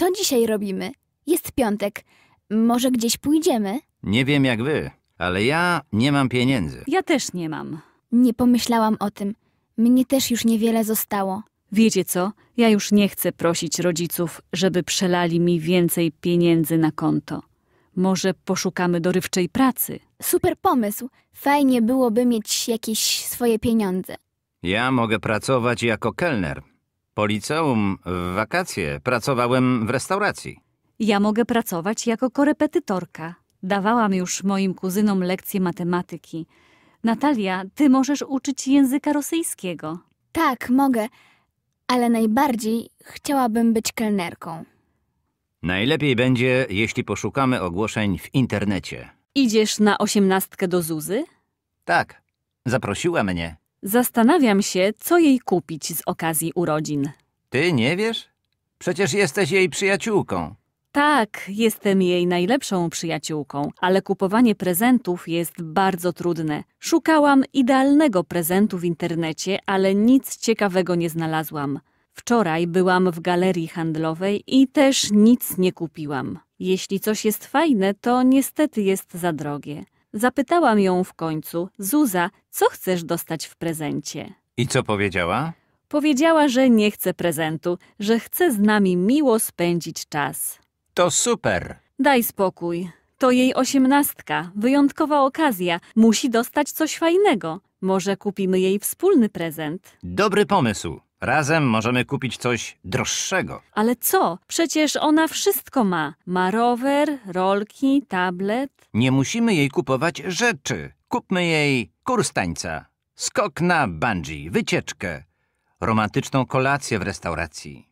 Co dzisiaj robimy? Jest piątek. Może gdzieś pójdziemy? Nie wiem jak wy, ale ja nie mam pieniędzy. Ja też nie mam. Nie pomyślałam o tym. Mnie też już niewiele zostało. Wiecie co? Ja już nie chcę prosić rodziców, żeby przelali mi więcej pieniędzy na konto. Może poszukamy dorywczej pracy? Super pomysł. Fajnie byłoby mieć jakieś swoje pieniądze. Ja mogę pracować jako kelner. Po liceum, w wakacje, pracowałem w restauracji. Ja mogę pracować jako korepetytorka. Dawałam już moim kuzynom lekcje matematyki. Natalia, ty możesz uczyć języka rosyjskiego. Tak, mogę, ale najbardziej chciałabym być kelnerką. Najlepiej będzie, jeśli poszukamy ogłoszeń w internecie. Idziesz na osiemnastkę do Zuzy? Tak, zaprosiła mnie. Zastanawiam się, co jej kupić z okazji urodzin. Ty nie wiesz? Przecież jesteś jej przyjaciółką. Tak, jestem jej najlepszą przyjaciółką, ale kupowanie prezentów jest bardzo trudne. Szukałam idealnego prezentu w internecie, ale nic ciekawego nie znalazłam. Wczoraj byłam w galerii handlowej i też nic nie kupiłam. Jeśli coś jest fajne, to niestety jest za drogie. Zapytałam ją w końcu, Zuza, co chcesz dostać w prezencie? I co powiedziała? Powiedziała, że nie chce prezentu, że chce z nami miło spędzić czas. To super! Daj spokój. To jej osiemnastka, wyjątkowa okazja. Musi dostać coś fajnego. Może kupimy jej wspólny prezent. Dobry pomysł. Razem możemy kupić coś droższego. Ale co? Przecież ona wszystko ma. Ma rower, rolki, tablet. Nie musimy jej kupować rzeczy. Kupmy jej kurs tańca, skok na bungee, wycieczkę, romantyczną kolację w restauracji.